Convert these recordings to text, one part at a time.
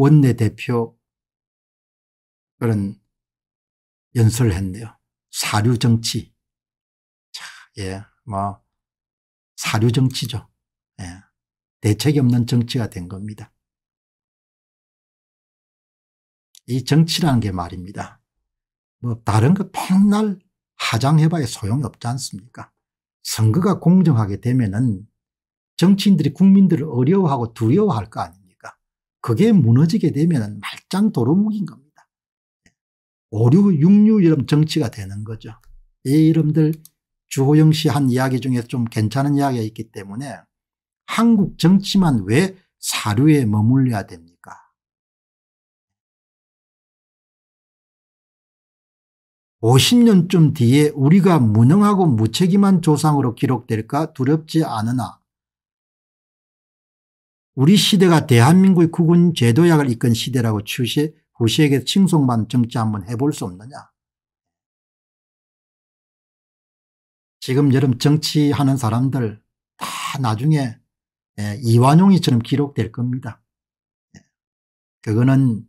원내대표 그런 연설을 했네요. 사류 정치. 자, 예, 뭐, 사류 정치죠. 예. 대책이 없는 정치가 된 겁니다. 이 정치라는 게 말입니다. 뭐, 다른 거 맨날 하장해봐야 소용이 없지 않습니까? 선거가 공정하게 되면은 정치인들이 국민들을 어려워하고 두려워할 거 아니에요. 그게 무너지게 되면 말짱 도루묵인 겁니다. 오류, 육류 이런 정치가 되는 거죠. 이 이름들 주호영 씨 한 이야기 중에 좀 괜찮은 이야기가 있기 때문에 한국 정치만 왜 사료에 머물려야 됩니까? 오십 년쯤 뒤에 우리가 무능하고 무책임한 조상으로 기록될까 두렵지 않으나 우리 시대가 대한민국의 국군 제도약을 이끈 시대라고 추시, 후시에게 칭송받 정치 한번 해볼 수 없느냐. 지금 여름 정치하는 사람들 다 나중에 예, 이완용이처럼 기록될 겁니다. 예. 그거는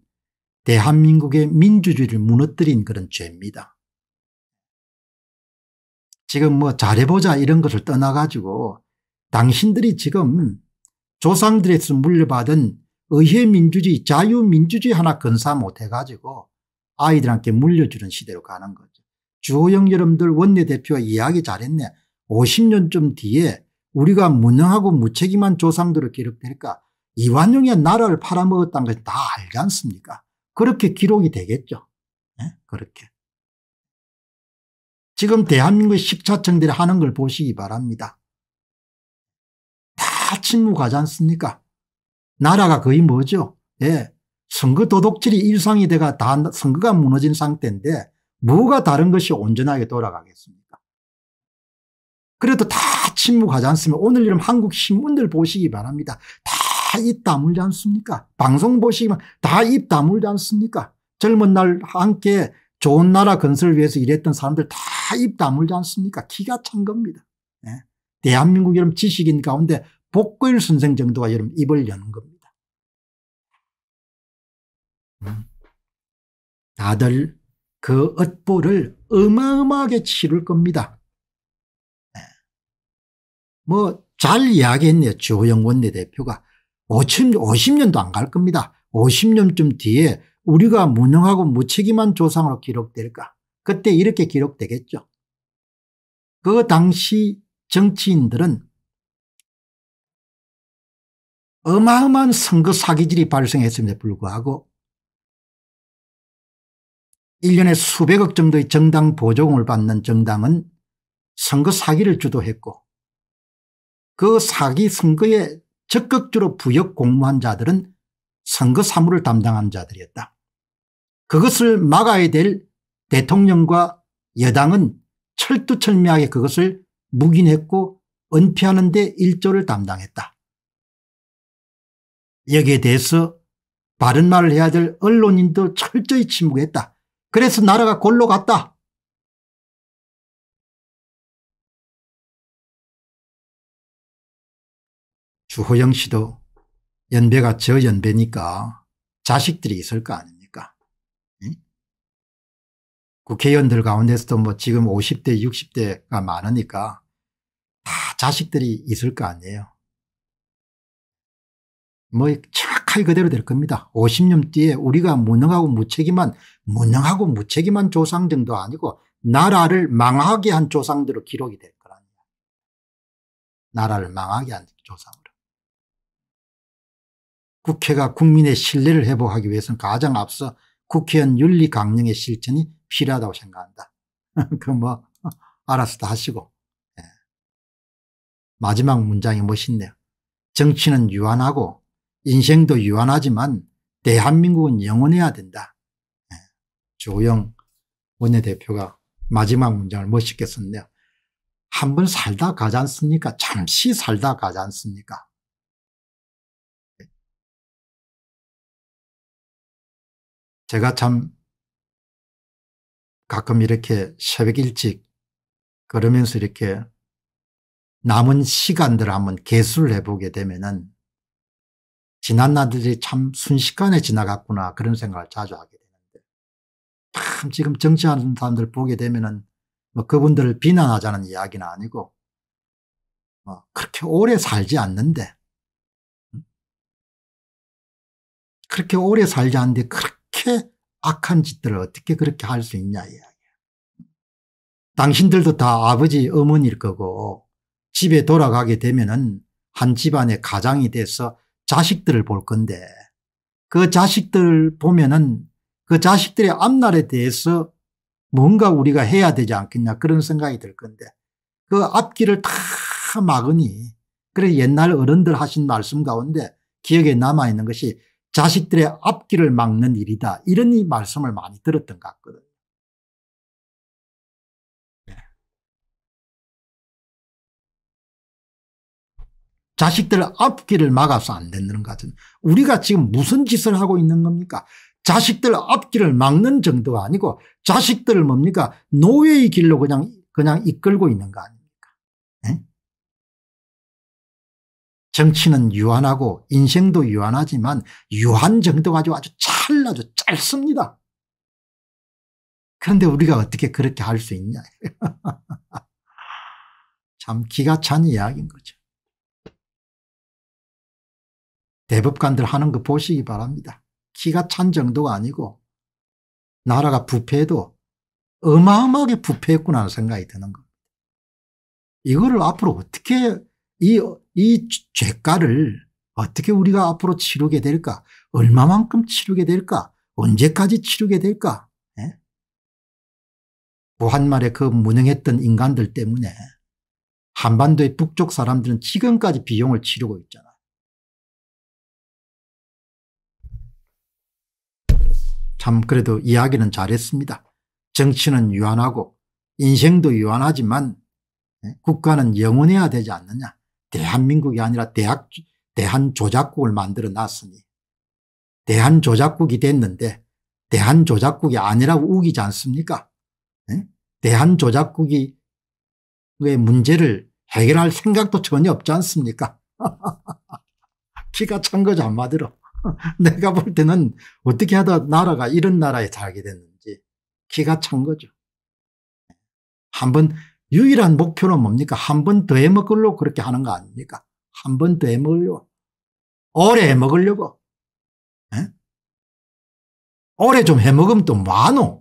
대한민국의 민주주의를 무너뜨린 그런 죄입니다. 지금 뭐 잘해보자 이런 것을 떠나가지고 당신들이 지금 조상들에서 물려받은 의회민주주의 자유민주주의 하나 건사 못해가지고 아이들한테 물려주는 시대로 가는 거죠. 주호영 여러분들 원내대표가 이야기 잘했네. 50년쯤 뒤에 우리가 무능하고 무책임한 조상들을 기록될까 이완용이 나라를 팔아먹었다는 걸다 알지 않습니까 그렇게 기록이 되겠죠. 네? 그렇게. 지금 대한민국 1차 청대를 하는 걸 보시기 바랍니다. 다 직무가지 않습니까? 나라가 거의 뭐죠? 예. 선거 도덕질이 일상이 돼가 다 선거가 무너진 상태인데 뭐가 다른 것이 온전하게 돌아가겠습니까? 그래도 다 침묵하지 않습니까 오늘 이름 한국 신문들 보시기 바랍니다. 다 입 다물지 않습니까? 방송 보시기만 다입 다물지 않습니까? 젊은 날 함께 좋은 나라 건설을 위해서 일했던 사람들 다 입 다물지 않습니까? 기가 찬 겁니다. 예. 대한민국 이름 지식인 가운데 복고일 선생 정도가 여러분 입을 여는 겁니다. 음. 다들 그 엇보를 어마어마하게 치를 겁니다. 네. 뭐잘 이야기했네요. 조영 원내대표가. 50년도 안 갈 겁니다. 50년쯤 뒤에 우리가 무능하고 무책임한 조상으로 기록될까. 그때 이렇게 기록되겠죠. 그 당시 정치인들은 어마어마한 선거 사기질이 발생했음에도 불구하고 1년에 수백억 정도의 정당 보조금을 받는 정당은 선거 사기를 주도했고 그 사기 선거에 적극적으로 부역 공무한 자들은 선거 사무를 담당한 자들이었다. 그것을 막아야 될 대통령과 여당은 철두철미하게 그것을 묵인했고 은폐하는 데 일조를 담당했다. 여기에 대해서 바른 말을 해야 될 언론인도 철저히 침묵했다. 그래서 나라가 골로 갔다. 주호영 씨도 연배가 저 연배니까 자식들이 있을 거 아닙니까? 응? 국회의원들 가운데서도 뭐 지금 50대 60대가 많으니까 다 자식들이 있을 거 아니에요. 뭐 정확하게 그대로 될 겁니다. 50년 뒤에 우리가 무능하고 무책임한 무능하고 무책임한 조상등도 아니고 나라를 망하게 한 조상들로 기록이 될 거랍니다. 나라를 망하게 한 조상으로. 국회가 국민의 신뢰를 회복하기 위해서는 가장 앞서 국회의원 윤리 강령의 실천이 필요하다고 생각한다. 그럼 뭐 알아서 다 하시고. 예. 마지막 문장이 멋있네요. 정치는 유한하고 인생도 유한하지만 대한민국은 영원해야 된다. 예. 조영 원내대표가 마지막 문장을 멋있게 썼네요. 한번 살다 가지 않습니까? 잠시 살다 가지 않습니까? 제가 참 가끔 이렇게 새벽 일찍 걸으면서 이렇게 남은 시간들을 한번 개수를 해보게 되면은 지난 날들이 참 순식간에 지나갔구나 그런 생각을 자주 하게 되는데 참 지금 정치하는 사람들 보게 되면은 뭐 그분들을 비난하자는 이야기는 아니고 뭐 그렇게 오래 살지 않는데 음? 그렇게 오래 살지 않는데 그렇게 악한 짓들을 어떻게 그렇게 할 수 있냐 이야기야. 당신들도 다 아버지 어머니일 거고 집에 돌아가게 되면은 한 집안의 가장이 돼서 자식들을 볼 건데 그 자식들 보면은 그 자식들의 앞날에 대해서 뭔가 우리가 해야 되지 않겠냐 그런 생각이 들 건데 그 앞길을 다 막으니 그래 옛날 어른들 하신 말씀 가운데 기억에 남아있는 것이 자식들의 앞길을 막는 일이다 이런 이 말씀을 많이 들었던 것 같거든요. 자식들 앞길을 막아서 안된다는것 같은 우리가 지금 무슨 짓을 하고 있는 겁니까 자식들 앞길을 막는 정도가 아니고 자식들을 뭡니까 노예의 길로 그냥 그냥 이끌고 있는 거 아닙니까 네? 정치는 유한하고 인생도 유한하지만 유한 정도 가지고 아주 찰나죠 짧습니다 그런데 우리가 어떻게 그렇게 할 수 있냐 참 기가 찬 이야기인 거죠 대법관들 하는 거 보시기 바랍니다. 키가 찬 정도가 아니고 나라가 부패해도 어마어마하게 부패했구나 하는 생각이 드는 겁니다. 이거를 앞으로 어떻게 이, 이 죄가를 어떻게 우리가 앞으로 치르게 될까 얼마만큼 치르게 될까 언제까지 치르게 될까 예? 무한말에 그 무능했던 인간들 때문에 한반도의 북쪽 사람들은 지금까지 비용을 치르고 있잖아. 참 그래도 이야기는 잘했습니다. 정치는 유한하고 인생도 유한하지만 예, 국가는 영원해야 되지 않느냐. 대한민국이 아니라 대학, 대한조작국을 만들어 놨으니 대한조작국이 됐는데 대한조작국이 아니라고 우기지 않습니까 예? 대한조작국이 의 문제를 해결할 생각도 전혀 없지 않습니까 기가 찬 거죠 한마디로. 내가 볼 때는 어떻게 하다 나라가 이런 나라에 살게 됐는지 기가 찬 거죠. 한번 유일한 목표는 뭡니까? 한 번 더 해먹으려고 그렇게 하는 거 아닙니까? 한 번 더 해먹으려고. 오래 해먹으려고. 에? 예? 오래 좀 해먹으면 또 많어.